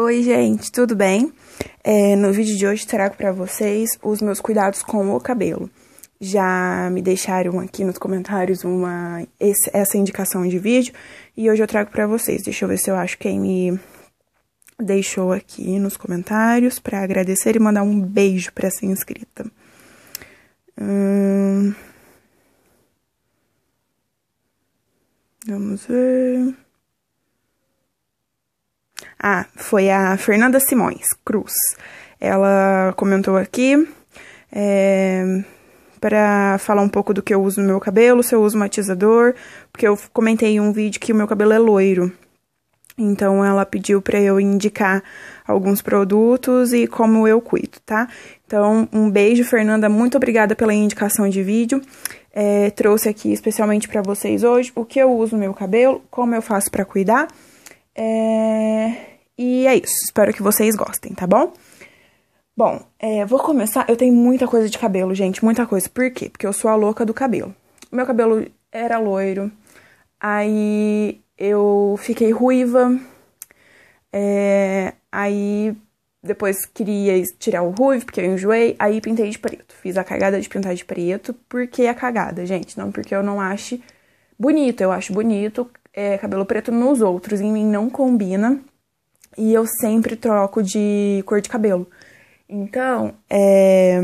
Oi, gente, tudo bem? É, no vídeo de hoje trago para vocês os meus cuidados com o cabelo. Já me deixaram aqui nos comentários uma esse, essa indicação de vídeo e hoje eu trago para vocês. Deixa eu ver se eu acho quem me deixou aqui nos comentários para agradecer e mandar um beijo para essa inscrita. Hum... Vamos ver. Ah, foi a Fernanda Simões Cruz. Ela comentou aqui é, para falar um pouco do que eu uso no meu cabelo, se eu uso matizador, porque eu comentei em um vídeo que o meu cabelo é loiro. Então ela pediu para eu indicar alguns produtos e como eu cuido, tá? Então, um beijo, Fernanda. Muito obrigada pela indicação de vídeo. É, trouxe aqui especialmente para vocês hoje o que eu uso no meu cabelo, como eu faço para cuidar é... E é isso. Espero que vocês gostem, tá bom? Bom, é, vou começar. Eu tenho muita coisa de cabelo, gente. Muita coisa. Por quê? Porque eu sou a louca do cabelo. Meu cabelo era loiro. Aí eu fiquei ruiva. É, aí depois queria tirar o ruivo, porque eu enjoei. Aí pintei de preto. Fiz a cagada de pintar de preto. Por que a é cagada, gente? Não porque eu não ache bonito. Eu acho bonito é, cabelo preto nos outros, em mim não combina. E eu sempre troco de cor de cabelo. Então, é,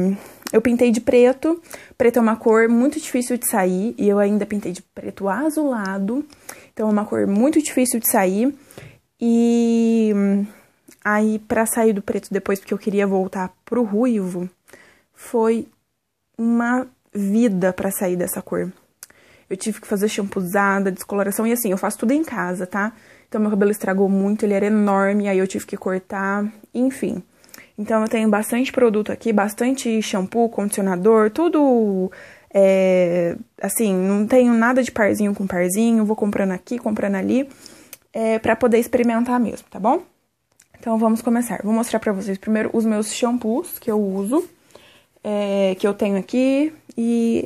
eu pintei de preto. Preto é uma cor muito difícil de sair. E eu ainda pintei de preto azulado. Então, é uma cor muito difícil de sair. E aí, para sair do preto depois, porque eu queria voltar pro ruivo, foi uma vida para sair dessa cor. Eu tive que fazer shampoozada, descoloração. E assim, eu faço tudo em casa, tá? Então meu cabelo estragou muito, ele era enorme, aí eu tive que cortar, enfim. Então eu tenho bastante produto aqui, bastante shampoo, condicionador, tudo é, assim, não tenho nada de parzinho com parzinho, vou comprando aqui, comprando ali, é, para poder experimentar mesmo, tá bom? Então vamos começar. Vou mostrar para vocês primeiro os meus shampoos que eu uso, é, que eu tenho aqui e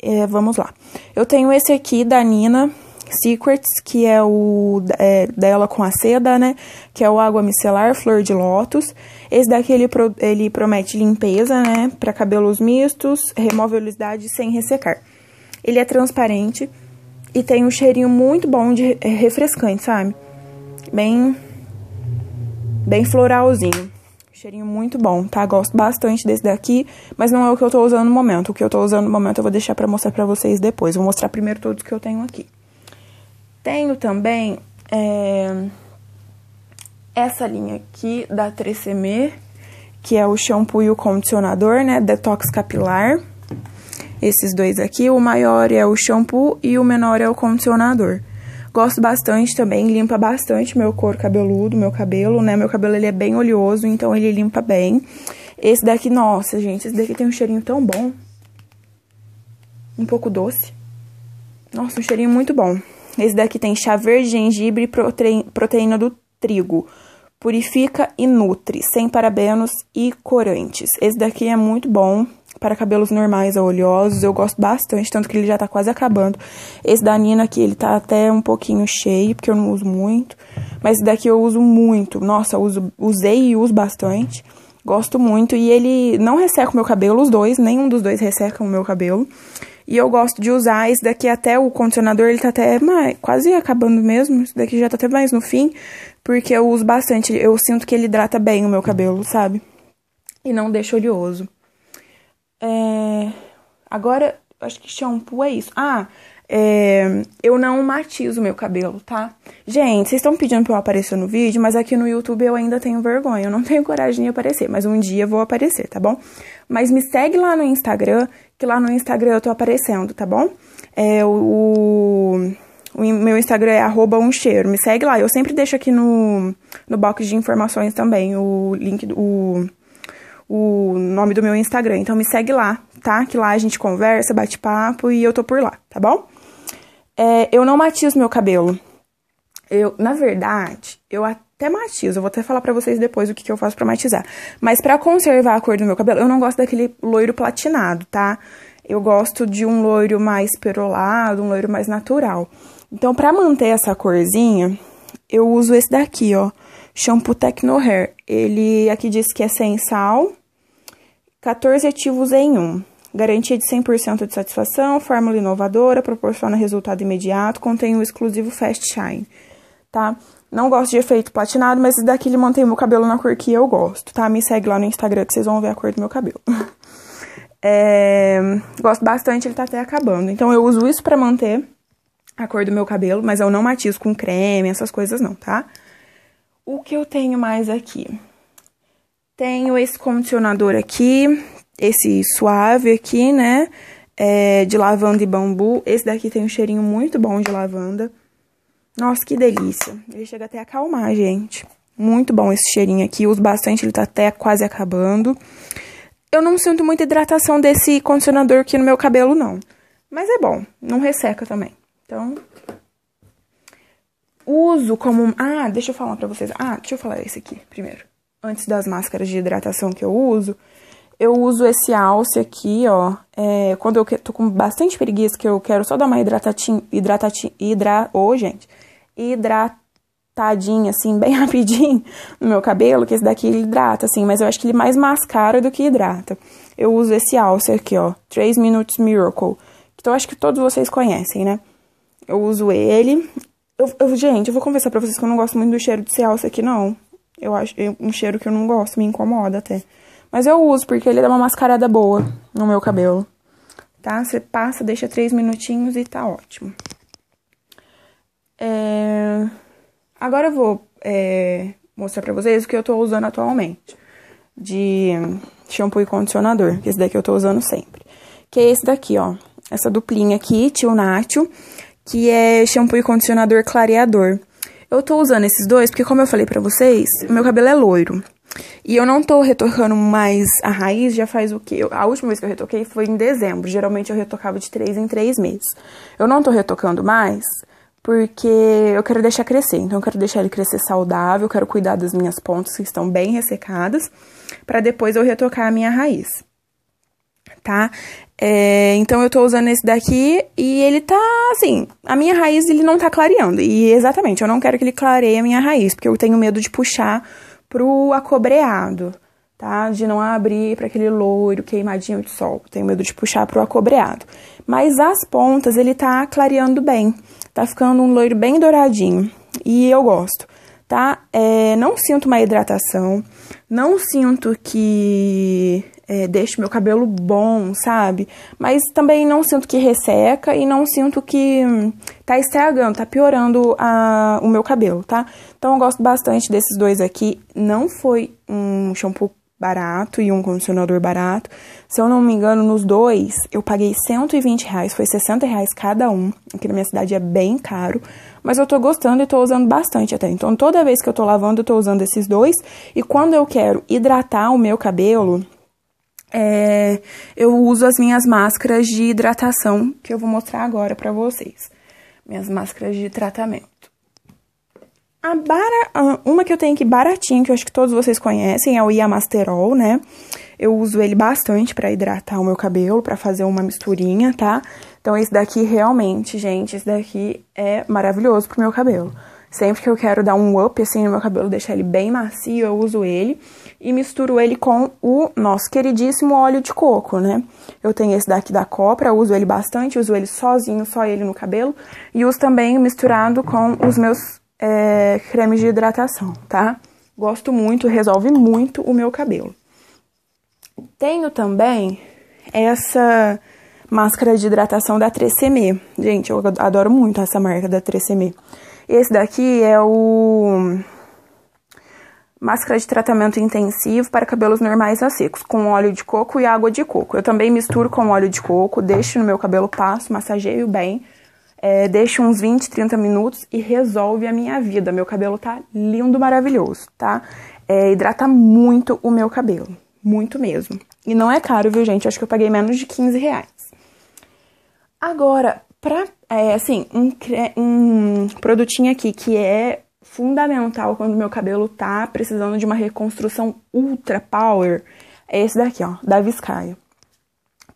é, vamos lá. Eu tenho esse aqui da Nina Secrets, que é o é, dela com a seda, né? Que é o água micelar, flor de lótus. Esse daqui ele, pro, ele promete limpeza, né? Para cabelos mistos, remove oleosidade sem ressecar. Ele é transparente e tem um cheirinho muito bom de refrescante, sabe? Bem, bem floralzinho. Cheirinho muito bom, tá? Gosto bastante desse daqui, mas não é o que eu tô usando no momento. O que eu tô usando no momento eu vou deixar pra mostrar pra vocês depois. Vou mostrar primeiro todos que eu tenho aqui. Tenho também é, essa linha aqui da 3CM, que é o shampoo e o condicionador, né? Detox capilar. Esses dois aqui, o maior é o shampoo e o menor é o condicionador. Gosto bastante também, limpa bastante meu couro cabeludo, meu cabelo, né? Meu cabelo ele é bem oleoso, então ele limpa bem. Esse daqui, nossa, gente, esse daqui tem um cheirinho tão bom. Um pouco doce. Nossa, um cheirinho muito bom. Esse daqui tem chá verde, gengibre e proteína do trigo. Purifica e nutre, sem parabenos e corantes. Esse daqui é muito bom, para cabelos normais ou oleosos, eu gosto bastante, tanto que ele já tá quase acabando. Esse da Nina aqui, ele tá até um pouquinho cheio, porque eu não uso muito. Mas esse daqui eu uso muito. Nossa, uso, usei e uso bastante. Gosto muito. E ele não resseca o meu cabelo, os dois, nenhum dos dois resseca o meu cabelo. E eu gosto de usar esse daqui até o condicionador, ele tá até mais, quase acabando mesmo. Esse daqui já tá até mais no fim, porque eu uso bastante. Eu sinto que ele hidrata bem o meu cabelo, sabe? E não deixa oleoso. É, agora, acho que shampoo é isso. Ah, é, eu não matizo meu cabelo, tá? Gente, vocês estão pedindo pra eu aparecer no vídeo, mas aqui no YouTube eu ainda tenho vergonha. Eu não tenho coragem de aparecer, mas um dia eu vou aparecer, tá bom? Mas me segue lá no Instagram, que lá no Instagram eu tô aparecendo, tá bom? É o. o meu Instagram é arroba um cheiro. Me segue lá. Eu sempre deixo aqui no, no box de informações também o link do. O, o nome do meu Instagram. Então me segue lá, tá? Que lá a gente conversa, bate papo e eu tô por lá, tá bom? É, eu não matizo meu cabelo. Eu, na verdade, eu até matizo. Eu vou até falar para vocês depois o que, que eu faço para matizar. Mas para conservar a cor do meu cabelo, eu não gosto daquele loiro platinado, tá? Eu gosto de um loiro mais perolado, um loiro mais natural. Então, para manter essa corzinha, eu uso esse daqui, ó. Shampoo Techno Hair. Ele aqui diz que é sem sal, 14 ativos em um. Garantia de 100% de satisfação, fórmula inovadora, proporciona resultado imediato, contém o exclusivo Fast Shine, tá? Não gosto de efeito platinado, mas esse daqui ele mantém meu cabelo na cor que eu gosto, tá? Me segue lá no Instagram que vocês vão ver a cor do meu cabelo. É... Gosto bastante, ele tá até acabando. Então eu uso isso para manter a cor do meu cabelo, mas eu não matizo com creme, essas coisas não, tá? O que eu tenho mais aqui? Tenho esse condicionador aqui, esse suave aqui, né? É, de lavanda e bambu. Esse daqui tem um cheirinho muito bom de lavanda. Nossa, que delícia. Ele chega até a acalmar, gente. Muito bom esse cheirinho aqui. Uso bastante, ele tá até quase acabando. Eu não sinto muita hidratação desse condicionador aqui no meu cabelo, não. Mas é bom, não resseca também. Então, uso como... Ah, deixa eu falar pra vocês. Ah, deixa eu falar esse aqui primeiro antes das máscaras de hidratação que eu uso, eu uso esse alce aqui, ó. É, quando eu tô com bastante preguiça, que eu quero só dar uma hidratatinha. hidratatinha hidra, oh, gente. Hidratadinha, assim, bem rapidinho no meu cabelo, que esse daqui ele hidrata, assim, mas eu acho que ele mais mascara do que hidrata. Eu uso esse alce aqui, ó. 3 Minutes Miracle. Então, acho que todos vocês conhecem, né? Eu uso ele. Eu, eu, gente, eu vou confessar pra vocês que eu não gosto muito do cheiro desse alce aqui, não. Eu acho um cheiro que eu não gosto, me incomoda até. Mas eu uso porque ele dá uma mascarada boa no meu cabelo. Tá? Você passa, deixa três minutinhos e tá ótimo. É... Agora eu vou é, mostrar pra vocês o que eu tô usando atualmente. De shampoo e condicionador. Que esse daqui eu tô usando sempre. Que é esse daqui, ó. Essa duplinha aqui, Tio Nacho. Que é shampoo e condicionador clareador. Eu tô usando esses dois porque, como eu falei pra vocês, meu cabelo é loiro. E eu não tô retocando mais a raiz, já faz o quê? A última vez que eu retoquei foi em dezembro. Geralmente eu retocava de três em três meses. Eu não tô retocando mais porque eu quero deixar crescer. Então eu quero deixar ele crescer saudável, eu quero cuidar das minhas pontas que estão bem ressecadas, para depois eu retocar a minha raiz tá? É, então eu tô usando esse daqui e ele tá assim, a minha raiz ele não tá clareando. E exatamente, eu não quero que ele clareie a minha raiz, porque eu tenho medo de puxar pro acobreado, tá? De não abrir para aquele loiro queimadinho de sol. Tenho medo de puxar pro acobreado. Mas as pontas ele tá clareando bem. Tá ficando um loiro bem douradinho. E eu gosto, tá? É, não sinto uma hidratação, não sinto que é, deixo meu cabelo bom, sabe? Mas também não sinto que resseca e não sinto que hum, tá estragando, tá piorando a, o meu cabelo, tá? Então eu gosto bastante desses dois aqui. Não foi um shampoo barato e um condicionador barato. Se eu não me engano, nos dois eu paguei 120 reais, foi 60 reais cada um. Aqui na minha cidade é bem caro, mas eu tô gostando e tô usando bastante até. Então toda vez que eu tô lavando, eu tô usando esses dois. E quando eu quero hidratar o meu cabelo é, eu uso as minhas máscaras de hidratação, que eu vou mostrar agora para vocês. Minhas máscaras de tratamento. A bara, uma que eu tenho aqui baratinha, que eu acho que todos vocês conhecem, é o Iamasterol, né? Eu uso ele bastante para hidratar o meu cabelo, para fazer uma misturinha, tá? Então, esse daqui realmente, gente, esse daqui é maravilhoso pro meu cabelo. Sempre que eu quero dar um up assim no meu cabelo, deixar ele bem macio, eu uso ele e misturo ele com o nosso queridíssimo óleo de coco, né? Eu tenho esse daqui da Copra, uso ele bastante, uso ele sozinho, só ele no cabelo, e uso também misturado com os meus é, cremes de hidratação, tá? Gosto muito, resolve muito o meu cabelo. Tenho também essa máscara de hidratação da 3CM. Gente, eu adoro muito essa marca da 3CM. Esse daqui é o máscara de tratamento intensivo para cabelos normais a secos, com óleo de coco e água de coco. Eu também misturo com óleo de coco, deixo no meu cabelo, passo, massageio bem, é, deixo uns 20, 30 minutos e resolve a minha vida. Meu cabelo tá lindo, maravilhoso, tá? É, hidrata muito o meu cabelo, muito mesmo. E não é caro, viu, gente? Acho que eu paguei menos de 15 reais. Agora, pra é, assim, um, um produtinho aqui que é fundamental quando meu cabelo tá precisando de uma reconstrução ultra power é esse daqui, ó, da Viscaia.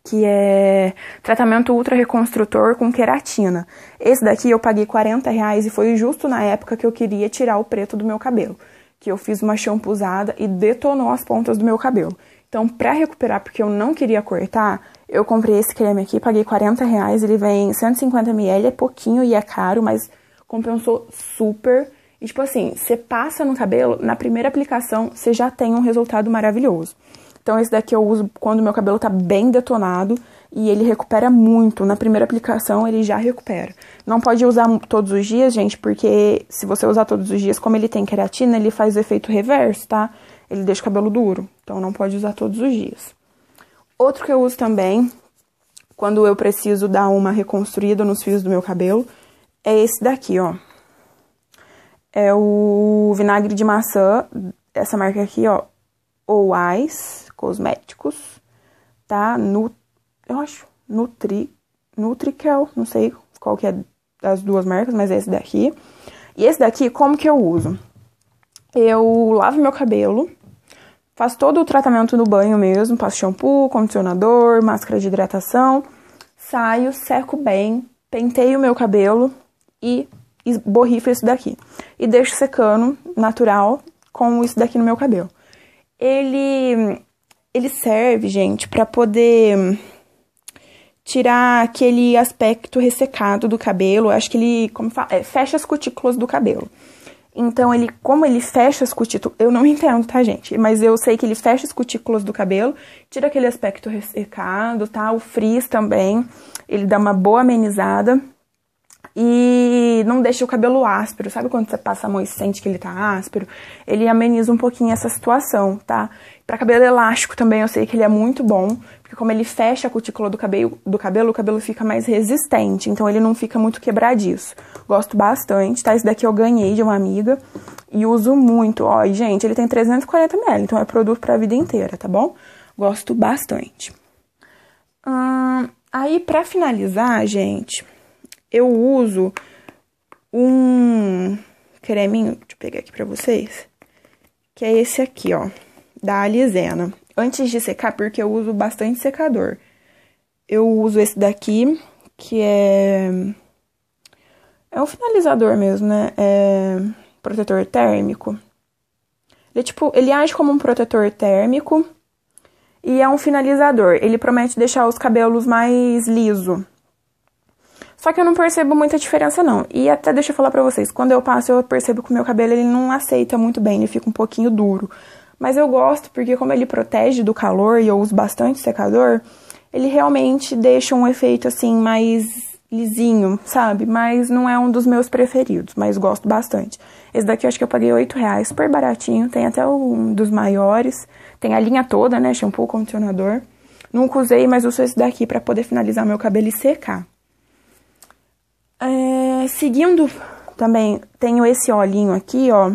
Que é tratamento ultra reconstrutor com queratina. Esse daqui eu paguei 40 reais e foi justo na época que eu queria tirar o preto do meu cabelo. Que eu fiz uma shampoozada e detonou as pontas do meu cabelo. Então, para recuperar, porque eu não queria cortar, eu comprei esse creme aqui, paguei 40 reais, ele vem 150 ml, é pouquinho e é caro, mas compensou super. E tipo assim, você passa no cabelo, na primeira aplicação você já tem um resultado maravilhoso. Então esse daqui eu uso quando meu cabelo tá bem detonado e ele recupera muito. Na primeira aplicação ele já recupera. Não pode usar todos os dias, gente, porque se você usar todos os dias, como ele tem queratina, ele faz o efeito reverso, tá? ele deixa o cabelo duro, então não pode usar todos os dias. Outro que eu uso também, quando eu preciso dar uma reconstruída nos fios do meu cabelo, é esse daqui, ó. É o vinagre de maçã, essa marca aqui, ó, Oais Cosméticos, tá? eu acho, Nutri, Nutrikel, não sei qual que é das duas marcas, mas é esse daqui. E esse daqui, como que eu uso? Eu lavo meu cabelo, Faço todo o tratamento no banho mesmo, passo shampoo, condicionador, máscara de hidratação, saio, seco bem, penteio o meu cabelo e borrifo isso daqui. E deixo secando, natural, com isso daqui no meu cabelo. Ele ele serve, gente, para poder tirar aquele aspecto ressecado do cabelo. Acho que ele, como fala, é, fecha as cutículas do cabelo. Então, ele, como ele fecha as cutículas, eu não entendo, tá, gente? Mas eu sei que ele fecha as cutículas do cabelo, tira aquele aspecto ressecado, tá? O frizz também, ele dá uma boa amenizada e não deixa o cabelo áspero. Sabe quando você passa a mão e sente que ele tá áspero? Ele ameniza um pouquinho essa situação, tá? Para cabelo elástico também eu sei que ele é muito bom, porque como ele fecha a cutícula do cabelo, do cabelo, o cabelo fica mais resistente, então ele não fica muito quebradiço. Gosto bastante, tá? Esse daqui eu ganhei de uma amiga e uso muito. Ó, e, gente, ele tem 340 ml, então é produto para a vida inteira, tá bom? Gosto bastante. Hum, aí para finalizar, gente, eu uso um creminho, deixa eu pegar aqui pra vocês, que é esse aqui, ó, da Alizena. Antes de secar, porque eu uso bastante secador. Eu uso esse daqui, que é... É um finalizador mesmo, né? É protetor térmico. Ele, é tipo, ele age como um protetor térmico e é um finalizador. Ele promete deixar os cabelos mais liso. Só que eu não percebo muita diferença não. E até deixa eu falar para vocês, quando eu passo eu percebo que o meu cabelo ele não aceita muito bem, ele fica um pouquinho duro. Mas eu gosto porque como ele protege do calor e eu uso bastante secador, ele realmente deixa um efeito assim mais lisinho, sabe? Mas não é um dos meus preferidos, mas gosto bastante. Esse daqui eu acho que eu paguei 8 reais, super baratinho, tem até um dos maiores, tem a linha toda, né, shampoo, condicionador. Nunca usei, mas uso esse daqui para poder finalizar meu cabelo e secar. É, seguindo também, tenho esse olhinho aqui, ó,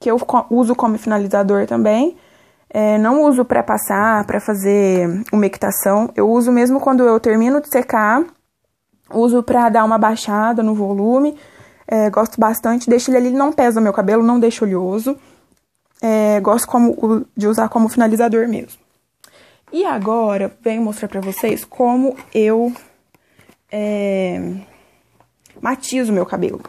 que eu uso como finalizador também. É, não uso para passar, para fazer umectação. Eu uso mesmo quando eu termino de secar. Uso para dar uma baixada no volume. É, gosto bastante. Deixo ele ali, não pesa meu cabelo, não deixo oleoso. É, gosto como, de usar como finalizador mesmo. E agora, venho mostrar para vocês como eu... É, matizo meu cabelo.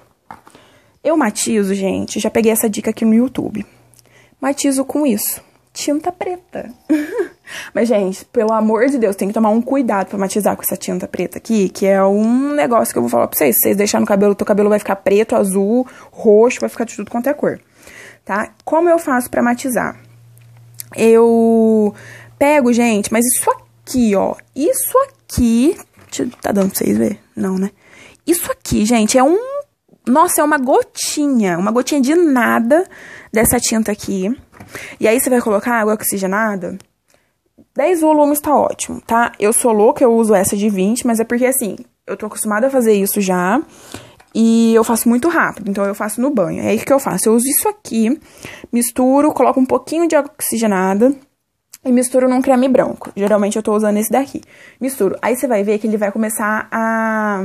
Eu matizo, gente, já peguei essa dica aqui no YouTube. Matizo com isso, tinta preta. Mas, gente, pelo amor de Deus, tem que tomar um cuidado para matizar com essa tinta preta aqui, que é um negócio que eu vou falar pra vocês. Se vocês deixarem no cabelo, teu cabelo vai ficar preto, azul, roxo, vai ficar de tudo quanto é cor, tá? Como eu faço para matizar? Eu pego, gente, mas isso aqui, ó, isso aqui... Tá dando pra vocês verem? Não, né? Isso aqui, gente, é um. Nossa, é uma gotinha, uma gotinha de nada dessa tinta aqui. E aí você vai colocar água oxigenada. 10 volumes tá ótimo, tá? Eu sou louca, eu uso essa de 20, mas é porque assim, eu tô acostumada a fazer isso já. E eu faço muito rápido, então eu faço no banho. É isso que eu faço? Eu uso isso aqui, misturo, coloco um pouquinho de água oxigenada e misturo num creme branco. Geralmente eu tô usando esse daqui. Misturo. Aí você vai ver que ele vai começar a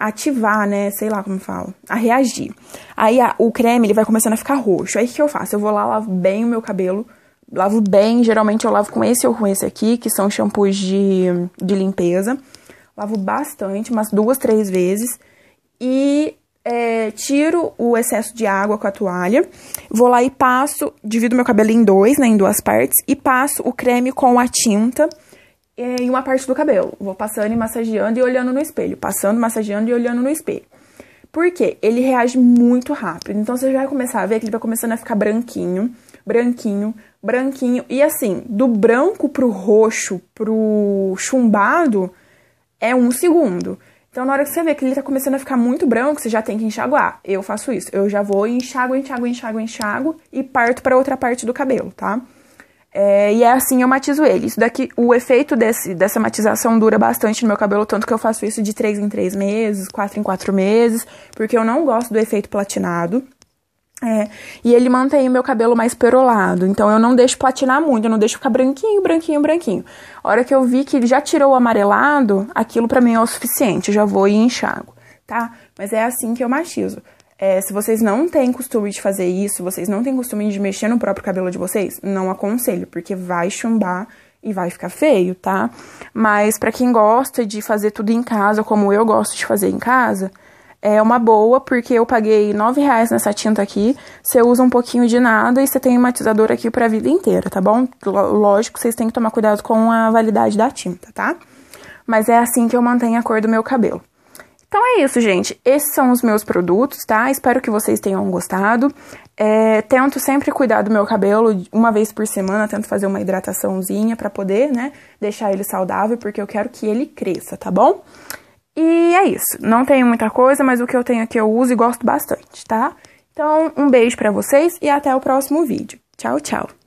ativar, né? Sei lá como fala. A reagir. Aí a, o creme, ele vai começando a ficar roxo. Aí o que eu faço? Eu vou lá, lavo bem o meu cabelo. Lavo bem, geralmente eu lavo com esse ou com esse aqui, que são shampoos de, de limpeza. Lavo bastante, umas duas, três vezes. E é, tiro o excesso de água com a toalha, vou lá e passo, divido meu cabelo em dois, né, em duas partes, e passo o creme com a tinta em uma parte do cabelo. Vou passando e massageando e olhando no espelho. Passando, massageando e olhando no espelho. Por quê? Ele reage muito rápido. Então você já vai começar a ver que ele vai começando a ficar branquinho, branquinho, branquinho. E assim, do branco pro roxo, pro chumbado, é um segundo. Então, na hora que você vê que ele tá começando a ficar muito branco, você já tem que enxaguar. Eu faço isso. Eu já vou, enxago, enxago, enxago, enxago e parto para outra parte do cabelo, tá? É, e é assim eu matizo ele. Isso daqui, o efeito desse, dessa matização dura bastante no meu cabelo, tanto que eu faço isso de 3 em 3 meses, 4 em 4 meses, porque eu não gosto do efeito platinado. É, e ele mantém o meu cabelo mais perolado, então eu não deixo platinar muito, eu não deixo ficar branquinho, branquinho, branquinho. A hora que eu vi que ele já tirou o amarelado, aquilo para mim é o suficiente, eu já vou e enxago, tá? Mas é assim que eu matizo é, se vocês não têm costume de fazer isso, vocês não têm costume de mexer no próprio cabelo de vocês, não aconselho, porque vai chumbar e vai ficar feio, tá? Mas para quem gosta de fazer tudo em casa, como eu gosto de fazer em casa, é uma boa, porque eu paguei nove reais nessa tinta aqui. Você usa um pouquinho de nada e você tem um matizador aqui pra vida inteira, tá bom? Lógico, vocês têm que tomar cuidado com a validade da tinta, tá? Mas é assim que eu mantenho a cor do meu cabelo. Então é isso, gente. Esses são os meus produtos, tá? Espero que vocês tenham gostado. É, tento sempre cuidar do meu cabelo uma vez por semana, tento fazer uma hidrataçãozinha para poder, né, deixar ele saudável, porque eu quero que ele cresça, tá bom? E é isso. Não tenho muita coisa, mas o que eu tenho aqui eu uso e gosto bastante, tá? Então, um beijo para vocês e até o próximo vídeo. Tchau, tchau.